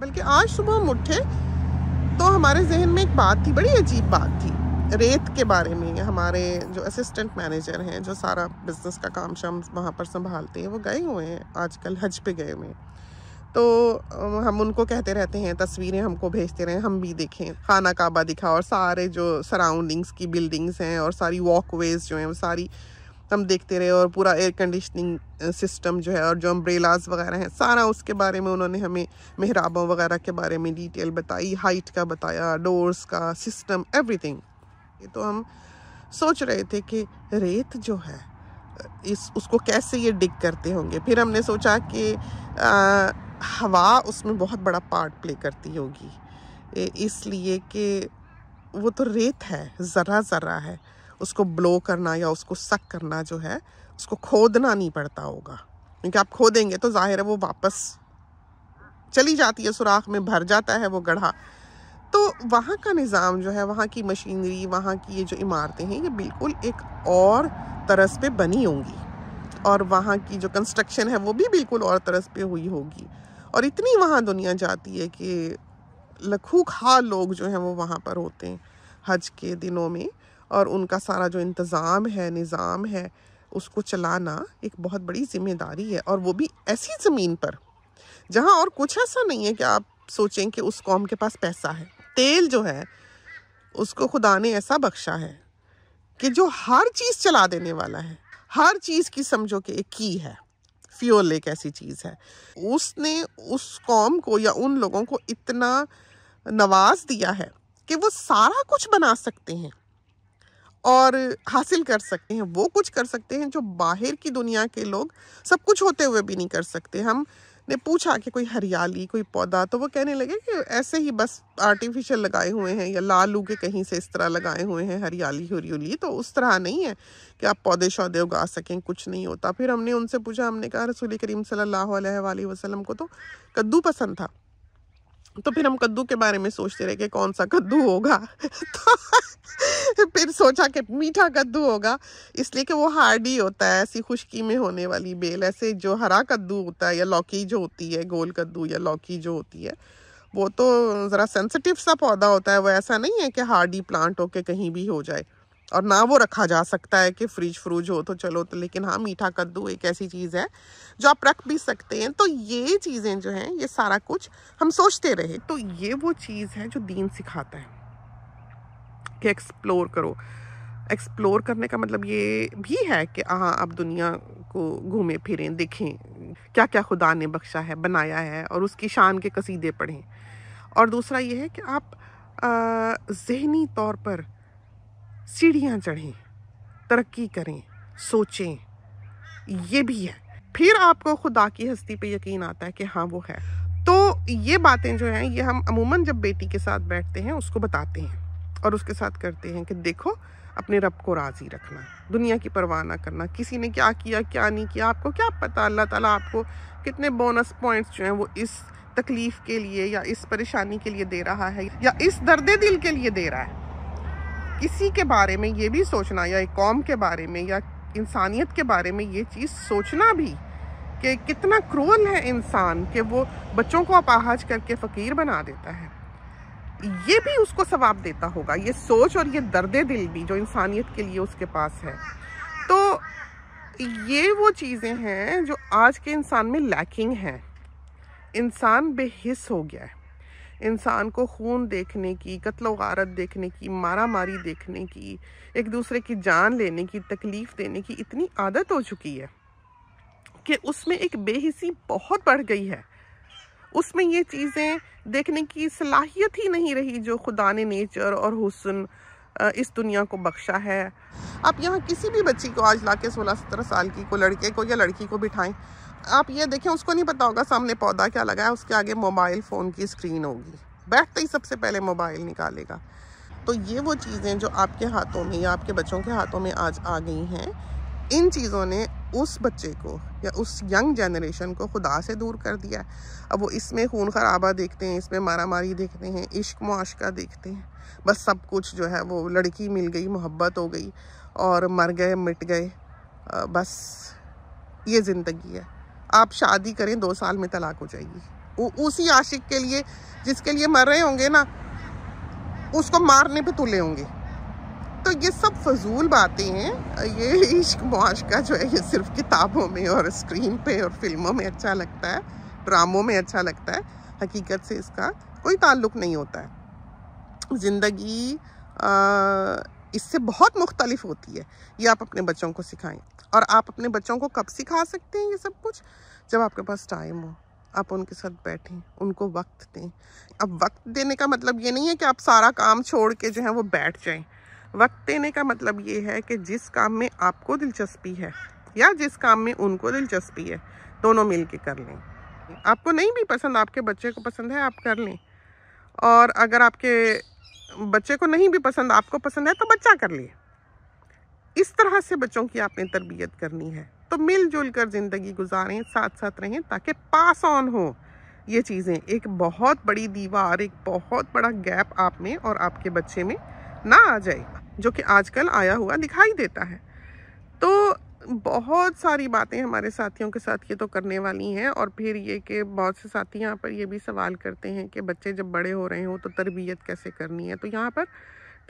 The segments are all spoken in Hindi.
बल्कि आज सुबह हम उठे तो हमारे जहन में एक बात थी बड़ी अजीब बात थी रेत के बारे में हमारे जो असिस्टेंट मैनेजर हैं जो सारा बिजनेस का काम शाम वहाँ पर संभालते हैं वो गए हुए हैं आजकल हज पे गए हुए हैं तो हम उनको कहते रहते हैं तस्वीरें हमको भेजते रहें हम भी देखें खाना काबा दिखा और सारे जो सराउंडिंग्स की बिल्डिंग्स हैं और सारी वॉकवेज़ जो हैं वो सारी हम देखते रहे और पूरा एयर कंडीशनिंग सिस्टम जो है और जो अम्ब्रेलाज वगैरह हैं सारा उसके बारे में उन्होंने हमें महराबों वगैरह के बारे में डिटेल बताई हाइट का बताया डोर्स का सिस्टम एवरीथिंग तो हम सोच रहे थे कि रेत जो है इस उसको कैसे ये डिग करते होंगे फिर हमने सोचा कि हवा उसमें बहुत बड़ा पार्ट प्ले करती होगी इसलिए कि वो तो रेत है ज़रा ज़रा है उसको ब्लो करना या उसको सक करना जो है उसको खोदना नहीं पड़ता होगा क्योंकि आप खोदेंगे तो ज़ाहिर है वो वापस चली जाती है सुराख में भर जाता है वो गढ़ा तो वहाँ का निज़ाम जो है वहाँ की मशीनरी वहाँ की ये जो इमारतें हैं ये बिल्कुल एक और तरस पे बनी होंगी और वहाँ की जो कंस्ट्रक्शन है वो भी बिल्कुल और तरस पे हुई होगी और इतनी वहाँ दुनिया जाती है कि लखूखा लोग जो हैं वो वहाँ पर होते हैं हज के दिनों में और उनका सारा जो इंतज़ाम है निज़ाम है उसको चलाना एक बहुत बड़ी जिम्मेदारी है और वो भी ऐसी ज़मीन पर जहाँ और कुछ ऐसा नहीं है कि आप सोचें कि उस कौम के पास पैसा है तेल जो है उसको खुदा ने ऐसा बख्शा है कि जो हर चीज़ चला देने वाला है हर चीज़ की समझो कि एक की है फ्यूल एक ऐसी चीज़ है उसने उस कौम को या उन लोगों को इतना नवाज दिया है कि वो सारा कुछ बना सकते हैं और हासिल कर सकते हैं वो कुछ कर सकते हैं जो बाहर की दुनिया के लोग सब कुछ होते हुए भी नहीं कर सकते हम ने पूछा कि कोई हरियाली कोई पौधा तो वो कहने लगे कि ऐसे ही बस आर्टिफिशियल लगाए हुए हैं या लालू के कहीं से इस तरह लगाए हुए हैं हरियाली हरियली तो उस तरह नहीं है कि आप पौधे शौधे उगा सकें कुछ नहीं होता फिर हमने उनसे पूछा हमने कहा रसूल करीम सल्ला वसल्लम को तो कद्दू पसंद था तो फिर हम कद्दू के बारे में सोचते रहे कि कौन सा कद्दू होगा तो फिर सोचा कि मीठा कद्दू होगा इसलिए कि वो हार्डी होता है ऐसी खुश्की में होने वाली बेल ऐसे जो हरा कद्दू होता है या लौकी जो होती है गोल कद्दू या लौकी जो होती है वो तो ज़रा सेंसिटिव सा पौधा होता है वो ऐसा नहीं है कि हार्डी प्लांट हो के कहीं भी हो जाए और ना वो रखा जा सकता है कि फ्रिज फ्रूज हो तो चलो तो लेकिन हाँ मीठा कद्दू एक ऐसी चीज़ है जो आप रख भी सकते हैं तो ये चीज़ें जो हैं ये सारा कुछ हम सोचते रहे तो ये वो चीज़ है जो दीन सिखाता है कि एक्सप्लोर करो एक्सप्लोर करने का मतलब ये भी है कि हाँ आप दुनिया को घूमें फिरें देखें क्या क्या खुदा ने बख्शा है बनाया है और उसकी शान के कसीदे पढ़ें और दूसरा ये है कि आप जहनी तौर पर सीढ़ियाँ चढ़ें तरक्की करें सोचें ये भी है फिर आपको खुदा की हस्ती पे यकीन आता है कि हाँ वो है तो ये बातें जो हैं ये हम अमूमन जब बेटी के साथ बैठते हैं उसको बताते हैं और उसके साथ करते हैं कि देखो अपने रब को राज़ी रखना दुनिया की परवाह ना करना किसी ने क्या किया क्या नहीं किया आपको क्या पता अल्लाह ताला आपको कितने बोनस पॉइंट्स जो हैं वो इस तकलीफ़ के लिए या इस परेशानी के लिए दे रहा है या इस दर्द दिल के लिए दे रहा है किसी के बारे में ये भी सोचना या एक कौम के बारे में या इंसानियत के बारे में ये चीज़ सोचना भी कि कितना क्रूअल है इंसान कि वो बच्चों को अपाहज करके फ़कीर बना देता है ये भी उसको सवाब देता होगा ये सोच और ये दर्द दिल भी जो इंसानियत के लिए उसके पास है तो ये वो चीज़ें हैं जो आज के इंसान में लैकिंग हैं इंसान बेहिस हो गया है इंसान को खून देखने की कत्ल वारत देखने की मारा मारी देखने की एक दूसरे की जान लेने की तकलीफ़ देने की इतनी आदत हो चुकी है कि उसमें एक बेहिसी बहुत बढ़ गई है उसमें ये चीज़ें देखने की सलाहियत ही नहीं रही जो खुदा ने नेचर और हुसन इस दुनिया को बख्शा है आप यहाँ किसी भी बच्ची को आज ला के सोलह सत्रह साल की को लड़के को या लड़की को बिठाएं आप ये देखें उसको नहीं पता होगा सामने पौधा क्या लगा है उसके आगे मोबाइल फ़ोन की स्क्रीन होगी बैठते ही सबसे पहले मोबाइल निकालेगा तो ये वो चीज़ें जो आपके हाथों में या आपके बच्चों के हाथों में आज आ गई हैं इन चीज़ों ने उस बच्चे को या उस यंग जनरेशन को खुदा से दूर कर दिया अब वो इसमें खून खराबा देखते हैं इसमें मारा मारी देखते हैं इश्क मुआशका देखते हैं बस सब कुछ जो है वो लड़की मिल गई मोहब्बत हो गई और मर गए मिट गए बस ये ज़िंदगी है आप शादी करें दो साल में तलाक हो जाएगी वो उसी आशिक के लिए जिसके लिए मर रहे होंगे ना उसको मारने पे तुले होंगे तो ये सब फजूल बातें हैं ये इश्क मुआशका जो है ये सिर्फ किताबों में और स्क्रीन पे और फिल्मों में अच्छा लगता है ड्रामों में अच्छा लगता है हकीकत से इसका कोई ताल्लुक नहीं होता है ज़िंदगी इससे बहुत मुख्तलिफ होती है ये आप अपने बच्चों को सिखाएं और आप अपने बच्चों को कब सिखा सकते हैं ये सब कुछ जब आपके पास टाइम हो आप उनके साथ बैठें उनको वक्त दें अब वक्त देने का मतलब ये नहीं है कि आप सारा काम छोड़ के जो है वो बैठ जाएं वक्त देने का मतलब ये है कि जिस काम में आपको दिलचस्पी है या जिस काम में उनको दिलचस्पी है दोनों मिल के कर लें आपको नहीं भी पसंद आपके बच्चे को पसंद है आप कर लें और अगर आपके बच्चे को नहीं भी पसंद आपको पसंद है तो बच्चा कर ले इस तरह से बच्चों की आपने तरबियत करनी है तो मिलजुल कर ज़िंदगी गुजारें साथ साथ रहें ताकि पास ऑन हो ये चीज़ें एक बहुत बड़ी दीवार एक बहुत बड़ा गैप आप में और आपके बच्चे में ना आ जाए जो कि आजकल आया हुआ दिखाई देता है तो बहुत सारी बातें हमारे साथियों के साथ ये तो करने वाली हैं और फिर ये कि बहुत से साथी यहाँ पर ये भी सवाल करते हैं कि बच्चे जब बड़े हो रहे हों तो तरबियत कैसे करनी है तो यहाँ पर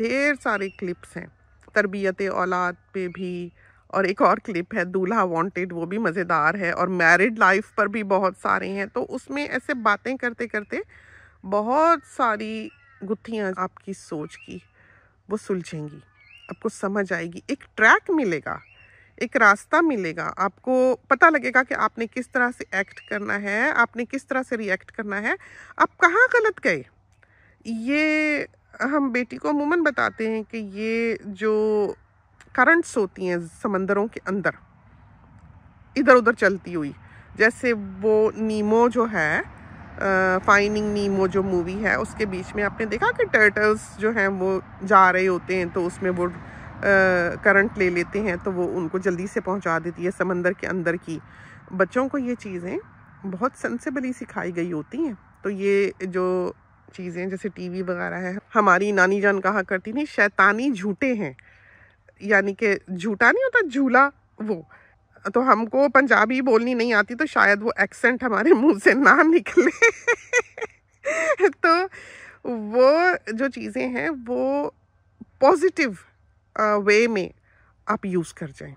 ढेर सारे क्लिप्स हैं तरबियत औलाद पे भी और एक और क्लिप है दूल्हा वांटेड वो भी मज़ेदार है और मैरिड लाइफ पर भी बहुत सारे हैं तो उसमें ऐसे बातें करते करते बहुत सारी गुत्थियाँ आपकी सोच की वो सुलझेंगी आपको समझ आएगी एक ट्रैक मिलेगा एक रास्ता मिलेगा आपको पता लगेगा कि आपने किस तरह से एक्ट करना है आपने किस तरह से रिएक्ट करना है आप कहाँ गलत गए ये हम बेटी को अमूमन बताते हैं कि ये जो करंट्स होती हैं समंदरों के अंदर इधर उधर चलती हुई जैसे वो नीमो जो है फाइनिंग नीमो जो मूवी है उसके बीच में आपने देखा कि टर्टल्स जो हैं वो जा रहे होते हैं तो उसमें वो करंट ले लेते हैं तो वो उनको जल्दी से पहुंचा देती है समंदर के अंदर की बच्चों को ये चीज़ें बहुत सेंसिबली सिखाई गई होती हैं तो ये जो चीज़ें जैसे टीवी वगैरह है हमारी नानी जान कहा करती थी शैतानी झूठे हैं यानी कि झूठा नहीं होता झूला वो तो हमको पंजाबी बोलनी नहीं आती तो शायद वो एक्सेंट हमारे मुंह से ना निकले तो वो जो चीज़ें हैं वो पॉजिटिव वे में आप यूज़ कर जाएं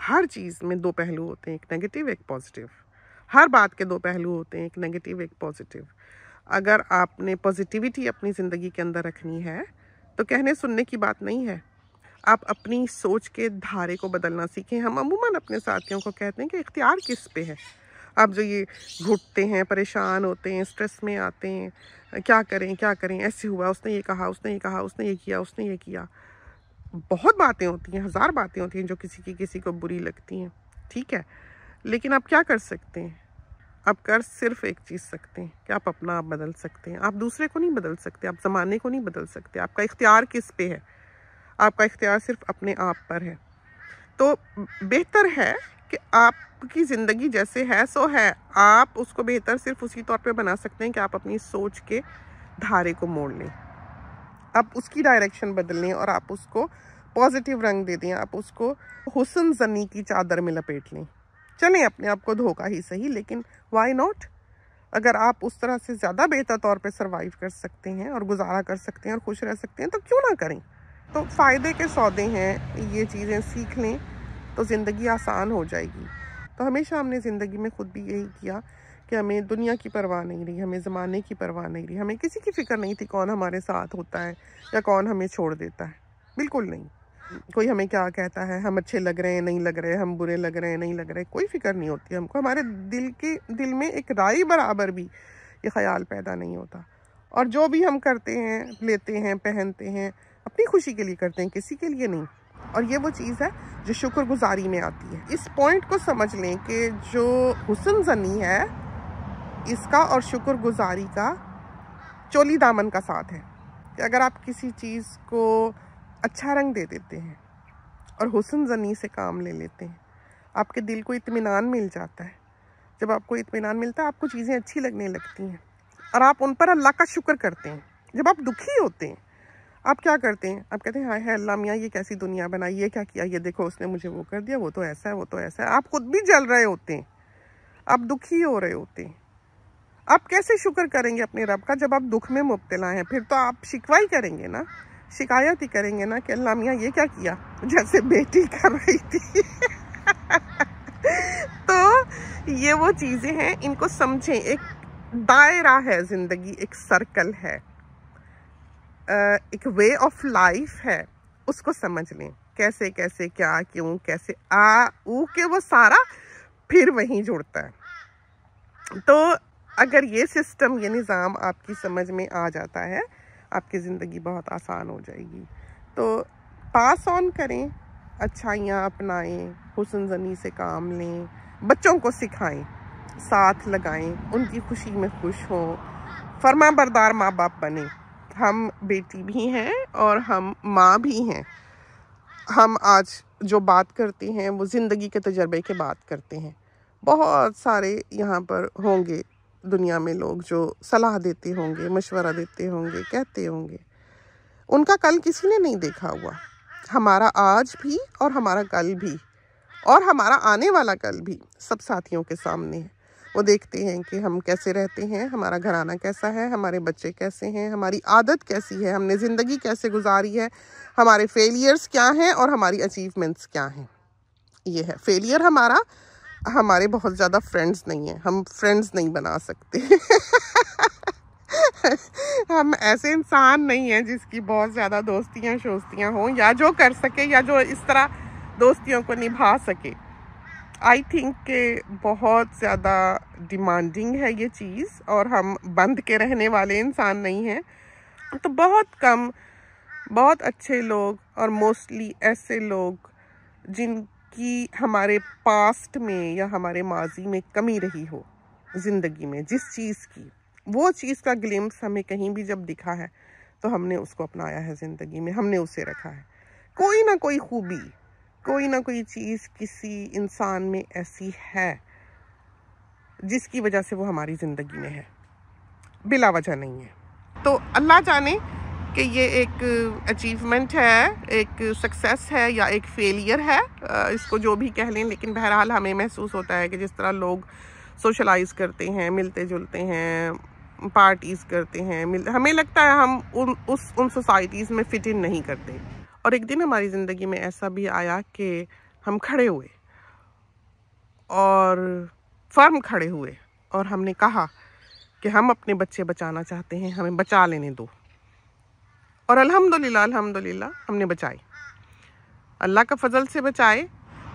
हर चीज़ में दो पहलू होते हैं एक नेगेटिव एक पॉजिटिव हर बात के दो पहलू होते हैं एक नेगेटिव एक पॉजिटिव अगर आपने पॉजिटिविटी अपनी ज़िंदगी के अंदर रखनी है तो कहने सुनने की बात नहीं है आप अपनी सोच के धारे को बदलना सीखें हम अमूमन अपने साथियों को कहते हैं कि इख्तियार किस पे है आप जो ये घुटते हैं परेशान होते हैं स्ट्रेस में आते हैं क्या करें क्या करें ऐसे हुआ उसने ये कहा उसने ये कहा उसने ये किया उसने ये किया बहुत बातें होती हैं हज़ार बातें होती हैं जो किसी की किसी को बुरी लगती हैं ठीक है लेकिन आप क्या कर सकते हैं आप कर सिर्फ एक चीज़ सकते हैं कि आप अपना आप बदल सकते हैं आप दूसरे को नहीं बदल सकते आप ज़माने को नहीं बदल सकते आपका इख्तियार किस पे है आपका इख्तियार सिर्फ अपने आप पर है तो बेहतर है कि आपकी ज़िंदगी जैसे है सो है आप उसको बेहतर सिर्फ उसी तौर पे बना सकते हैं कि आप अपनी सोच के धारे को मोड़ लें आप उसकी डायरेक्शन बदल लें और आप उसको पॉजिटिव रंग दे दें आप उसको हुसन जनी की चादर में लपेट लें चलें अपने आप को धोखा ही सही लेकिन वाई नॉट अगर आप उस तरह से ज़्यादा बेहतर तौर पे सरवाइव कर सकते हैं और गुजारा कर सकते हैं और खुश रह सकते हैं तो क्यों ना करें तो फ़ायदे के सौदे हैं ये चीज़ें सीख लें तो ज़िंदगी आसान हो जाएगी तो हमेशा हमने ज़िंदगी में ख़ुद भी यही किया कि हमें दुनिया की परवाह नहीं रही हमें ज़माने की परवाह नहीं रही हमें किसी की फ़िक्र नहीं थी कौन हमारे साथ होता है या कौन हमें छोड़ देता है बिल्कुल नहीं कोई हमें क्या कहता है हम अच्छे लग रहे हैं नहीं लग रहे हम बुरे लग रहे हैं नहीं लग रहे कोई फिक्र नहीं होती हमको हमारे दिल के दिल में एक राय बराबर भी ये ख्याल पैदा नहीं होता और जो भी हम करते हैं लेते हैं पहनते हैं अपनी खुशी के लिए करते हैं किसी के लिए नहीं और ये वो चीज़ है जो शुक्रगुजारी में आती है इस पॉइंट को समझ लें कि जो हुसन जनी है इसका और शुक्रगुजारी का चोली दामन का साथ है कि अगर आप किसी चीज़ को अच्छा रंग दे देते हैं और हुसन जनी से काम ले लेते हैं आपके दिल को इत्मीनान मिल जाता है जब आपको इत्मीनान मिलता है आपको चीज़ें अच्छी लगने लगती हैं और आप उन पर अल्लाह का शुक्र करते हैं जब आप दुखी होते हैं आप क्या करते हैं आप कहते हैं हाय है अल्लाह मियाँ ये कैसी दुनिया बनाई ये क्या किया ये देखो उसने मुझे वो कर दिया वो तो ऐसा है वो तो ऐसा है आप खुद भी जल रहे होते हैं आप दुखी हो रहे होते हैं आप कैसे शुक्र करेंगे अपने रब का जब आप दुख में मुबतला हैं फिर तो आप शिकवा ही करेंगे ना शिकायत ही करेंगे ना कि अल्लाह मियाँ ये क्या किया जैसे बेटी कर रही थी तो ये वो चीज़ें हैं इनको समझें एक दायरा है ज़िंदगी एक सर्कल है एक वे ऑफ लाइफ है उसको समझ लें कैसे कैसे क्या क्यों कैसे आ ऊ के वो सारा फिर वहीं जुड़ता है तो अगर ये सिस्टम ये निज़ाम आपकी समझ में आ जाता है आपकी ज़िंदगी बहुत आसान हो जाएगी तो पास ऑन करें अच्छाइयाँ अपनाएं हुसन जनी से काम लें बच्चों को सिखाएं साथ लगाएं उनकी खुशी में खुश हों फरमा बरदार माँ बाप बने हम बेटी भी हैं और हम माँ भी हैं हम आज जो बात करते हैं वो ज़िंदगी के तजर्बे के बात करते हैं बहुत सारे यहाँ पर होंगे दुनिया में लोग जो सलाह देते होंगे मशवरा देते होंगे कहते होंगे उनका कल किसी ने नहीं देखा हुआ हमारा आज भी और हमारा कल भी और हमारा आने वाला कल भी सब साथियों के सामने है वो देखते हैं कि हम कैसे रहते हैं हमारा घराना कैसा है हमारे बच्चे कैसे हैं हमारी आदत कैसी है हमने ज़िंदगी कैसे गुजारी है हमारे फेलियर्स क्या हैं और हमारी अचीवमेंट्स क्या हैं ये है फेलियर हमारा हमारे बहुत ज़्यादा फ्रेंड्स नहीं हैं हम फ्रेंड्स नहीं बना सकते हम ऐसे इंसान नहीं हैं जिसकी बहुत ज़्यादा दोस्तियाँ शोस्तियाँ हों या जो कर सके या जो इस तरह दोस्तियों को निभा सके आई थिंक के बहुत ज़्यादा डिमांडिंग है ये चीज़ और हम बंद के रहने वाले इंसान नहीं हैं तो बहुत कम बहुत अच्छे लोग और मोस्टली ऐसे लोग जिन की हमारे पास्ट में या हमारे माजी में कमी रही हो ज़िंदगी में जिस चीज़ की वो चीज़ का ग्लिम्स हमें कहीं भी जब दिखा है तो हमने उसको अपनाया है ज़िंदगी में हमने उसे रखा है कोई ना कोई खूबी कोई ना कोई चीज़ किसी इंसान में ऐसी है जिसकी वजह से वो हमारी ज़िंदगी में है बिला वजह नहीं है तो अल्लाह जाने कि ये एक अचीवमेंट है एक सक्सेस है या एक फेलियर है इसको जो भी कह लें लेकिन बहरहाल हमें महसूस होता है कि जिस तरह लोग सोशलाइज करते हैं मिलते जुलते हैं पार्टीज़ करते हैं मिल हमें लगता है हम उन उस उन सोसाइटीज़ में फिट इन नहीं करते और एक दिन हमारी ज़िंदगी में ऐसा भी आया कि हम खड़े हुए और फर्म खड़े हुए और हमने कहा कि हम अपने बच्चे बचाना चाहते हैं हमें बचा लेने दो और अल्हम्दुलिल्लाह अल्हम्दुलिल्लाह हमने बचाई अल्लाह का फजल से बचाए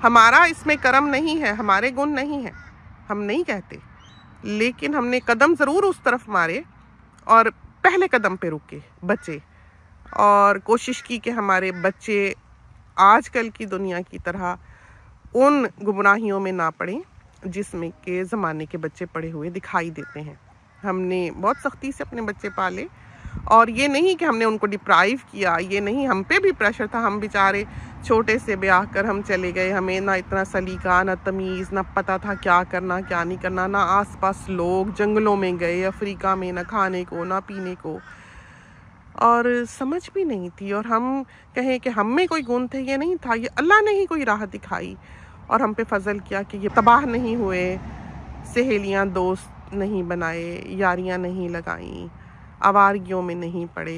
हमारा इसमें करम नहीं है हमारे गुण नहीं है हम नहीं कहते लेकिन हमने कदम ज़रूर उस तरफ मारे और पहले कदम पे रुके बचे और कोशिश की कि हमारे बच्चे आजकल की दुनिया की तरह उन गुमराहियों में ना पड़ें जिसमें के ज़माने के बच्चे पड़े हुए दिखाई देते हैं हमने बहुत सख्ती से अपने बच्चे पाले और ये नहीं कि हमने उनको डिप्राइव किया ये नहीं हम पे भी प्रेशर था हम बेचारे छोटे से ब्याह कर हम चले गए हमें ना इतना सलीका ना तमीज़ ना पता था क्या करना क्या नहीं करना ना आसपास लोग जंगलों में गए अफ्रीका में ना खाने को ना पीने को और समझ भी नहीं थी और हम कहें कि हम में कोई गुण थे ये नहीं था ये अल्लाह ने ही कोई राह दिखाई और हम पे फजल किया कि ये तबाह नहीं हुए सहेलियाँ दोस्त नहीं बनाए यारियाँ नहीं लगाईं आवारगियों में नहीं पड़े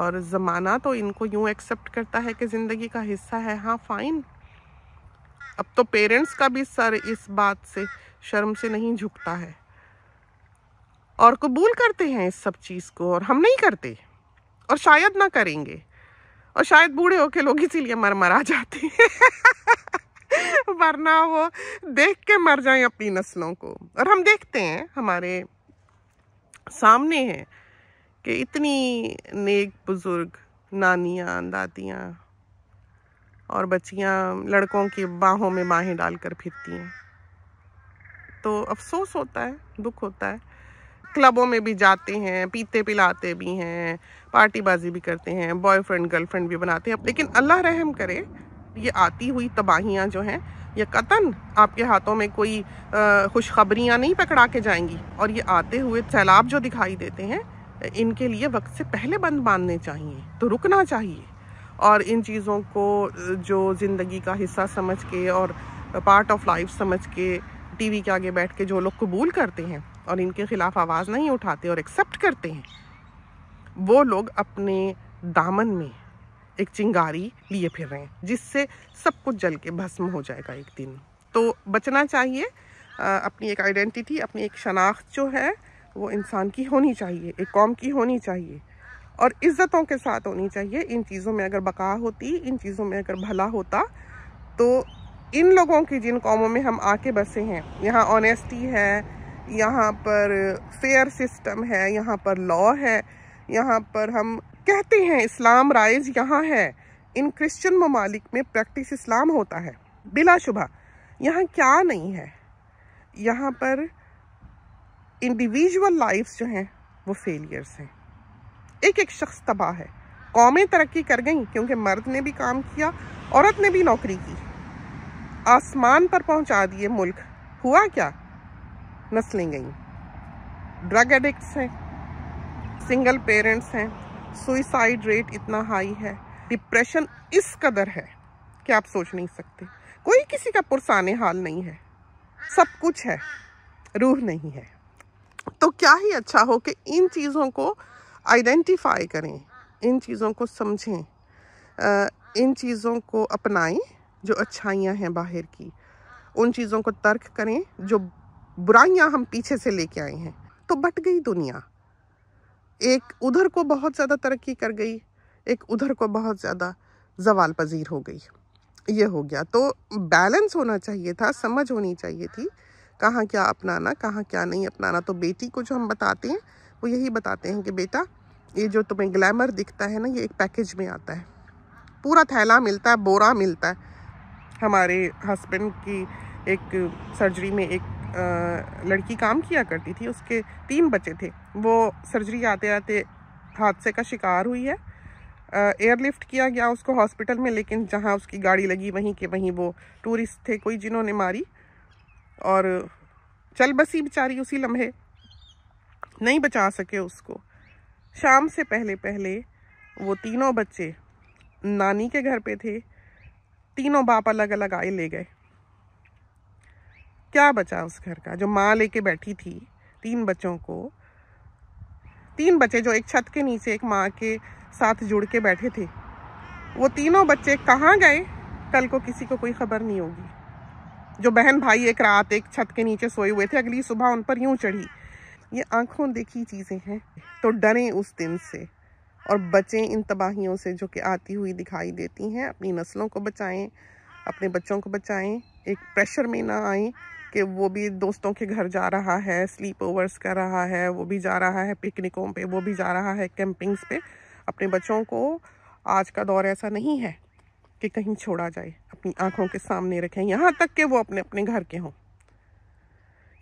और ज़माना तो इनको यूँ एक्सेप्ट करता है कि ज़िंदगी का हिस्सा है हाँ फ़ाइन अब तो पेरेंट्स का भी सर इस बात से शर्म से नहीं झुकता है और कबूल करते हैं इस सब चीज़ को और हम नहीं करते और शायद ना करेंगे और शायद बूढ़े होके लोग इसीलिए मर मरा जाते हैं वरना वो देख के मर जाएं अपनी नस्लों को और हम देखते हैं हमारे सामने हैं कि इतनी नेक बुज़ुर्ग नानियाँ दादियाँ और बच्चियाँ लड़कों की बाहों में बाहें डालकर फिरती हैं तो अफसोस होता है दुख होता है क्लबों में भी जाते हैं पीते पिलाते भी हैं पार्टीबाजी भी करते हैं बॉयफ्रेंड गर्लफ्रेंड भी बनाते हैं लेकिन अल्लाह रहम करे ये आती हुई तबाहियाँ जो हैं ये कतन आपके हाथों में कोई खुशखबरियाँ नहीं पकड़ा के जाएंगी और ये आते हुए सैलाब जो दिखाई देते हैं इनके लिए वक्त से पहले बंद बांधने चाहिए तो रुकना चाहिए और इन चीज़ों को जो ज़िंदगी का हिस्सा समझ के और पार्ट ऑफ लाइफ समझ के टीवी के आगे बैठ के जो लोग कबूल करते हैं और इनके ख़िलाफ़ आवाज़ नहीं उठाते और एक्सेप्ट करते हैं वो लोग अपने दामन में एक चिंगारी लिए फिर रहे हैं जिससे सब कुछ जल के भस्म हो जाएगा एक दिन तो बचना चाहिए अपनी एक आइडेंटिटी अपनी एक शनाख्त जो है वो इंसान की होनी चाहिए एक कौम की होनी चाहिए और इज़्ज़तों के साथ होनी चाहिए इन चीज़ों में अगर बका होती इन चीज़ों में अगर भला होता तो इन लोगों की जिन कौमों में हम आके बसे हैं यहाँ ऑनेस्टी है यहाँ पर फेयर सिस्टम है यहाँ पर लॉ है यहाँ पर हम कहते हैं इस्लाम राइज यहाँ है इन क्रिश्चियन ममालिक में प्रैक्टिस इस्लाम होता है बिलाशुबा यहाँ क्या नहीं है यहाँ पर इंडिविजुअल लाइफ्स जो हैं वो फेलियर्स हैं एक एक शख्स तबाह है कौमें तरक्की कर गई क्योंकि मर्द ने भी काम किया औरत ने भी नौकरी की आसमान पर पहुंचा दिए मुल्क हुआ क्या नस्लें गई ड्रग एडिक्ट्स हैं सिंगल पेरेंट्स हैं सुइसाइड रेट इतना हाई है डिप्रेशन इस कदर है कि आप सोच नहीं सकते कोई किसी का पुरसाने हाल नहीं है सब कुछ है रूह नहीं है तो क्या ही अच्छा हो कि इन चीज़ों को आइडेंटिफाई करें इन चीज़ों को समझें इन चीज़ों को अपनाएं जो अच्छाइयाँ हैं बाहर की उन चीज़ों को तर्क करें जो बुराइयाँ हम पीछे से लेके आए हैं तो बट गई दुनिया एक उधर को बहुत ज़्यादा तरक्की कर गई एक उधर को बहुत ज़्यादा जवाल पजीर हो गई ये हो गया तो बैलेंस होना चाहिए था समझ होनी चाहिए थी कहाँ क्या अपनाना कहाँ क्या नहीं अपनाना तो बेटी को जो हम बताते हैं वो यही बताते हैं कि बेटा ये जो तुम्हें ग्लैमर दिखता है ना ये एक पैकेज में आता है पूरा थैला मिलता है बोरा मिलता है हमारे हस्बैंड की एक सर्जरी में एक लड़की काम किया करती थी उसके तीन बच्चे थे वो सर्जरी आते आते हादसे का शिकार हुई है एयरलिफ्ट किया गया उसको हॉस्पिटल में लेकिन जहाँ उसकी गाड़ी लगी वहीं के वहीं वो टूरिस्ट थे कोई जिन्होंने मारी और चल बसी बेचारी उसी लम्हे नहीं बचा सके उसको शाम से पहले पहले वो तीनों बच्चे नानी के घर पे थे तीनों बाप अलग अलग आए ले गए क्या बचा उस घर का जो माँ लेके बैठी थी तीन बच्चों को तीन बच्चे जो एक छत के नीचे एक माँ के साथ जुड़ के बैठे थे वो तीनों बच्चे कहाँ गए कल को किसी को कोई खबर नहीं होगी जो बहन भाई एक रात एक छत के नीचे सोए हुए थे अगली सुबह उन पर यूं चढ़ी ये आंखों देखी चीज़ें हैं तो डरें उस दिन से और बचें इन तबाहियों से जो कि आती हुई दिखाई देती हैं अपनी नस्लों को बचाएं अपने बच्चों को बचाएं एक प्रेशर में ना आए कि वो भी दोस्तों के घर जा रहा है स्लीप ओवर्स कर रहा है वो भी जा रहा है पिकनिकों पे वो भी जा रहा है कैंपिंग्स पे अपने बच्चों को आज का दौर ऐसा नहीं है कि कहीं छोड़ा जाए अपनी आंखों के सामने रखें यहाँ तक कि वो अपने अपने घर के हों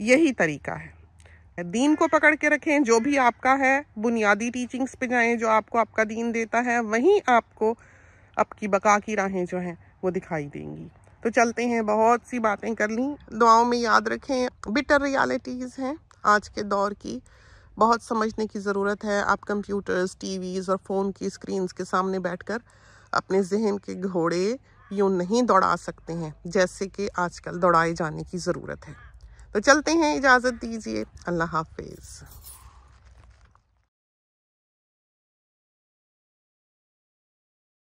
यही तरीका है दीन को पकड़ के रखें जो भी आपका है बुनियादी टीचिंग्स पे जाएं जो आपको आपका दीन देता है वहीं आपको आपकी बका की राहें जो हैं वो दिखाई देंगी तो चलते हैं बहुत सी बातें कर ली दुआओं में याद रखें बिटर रियलिटीज़ हैं आज के दौर की बहुत समझने की ज़रूरत है आप कंप्यूटर्स टीवीज़ और फ़ोन की स्क्रीन के सामने बैठ अपने जहन के घोड़े यूँ नहीं दौड़ा सकते हैं जैसे कि आजकल दौड़ाए जाने की ज़रूरत है तो चलते हैं इजाज़त दीजिए अल्लाह हाफिज़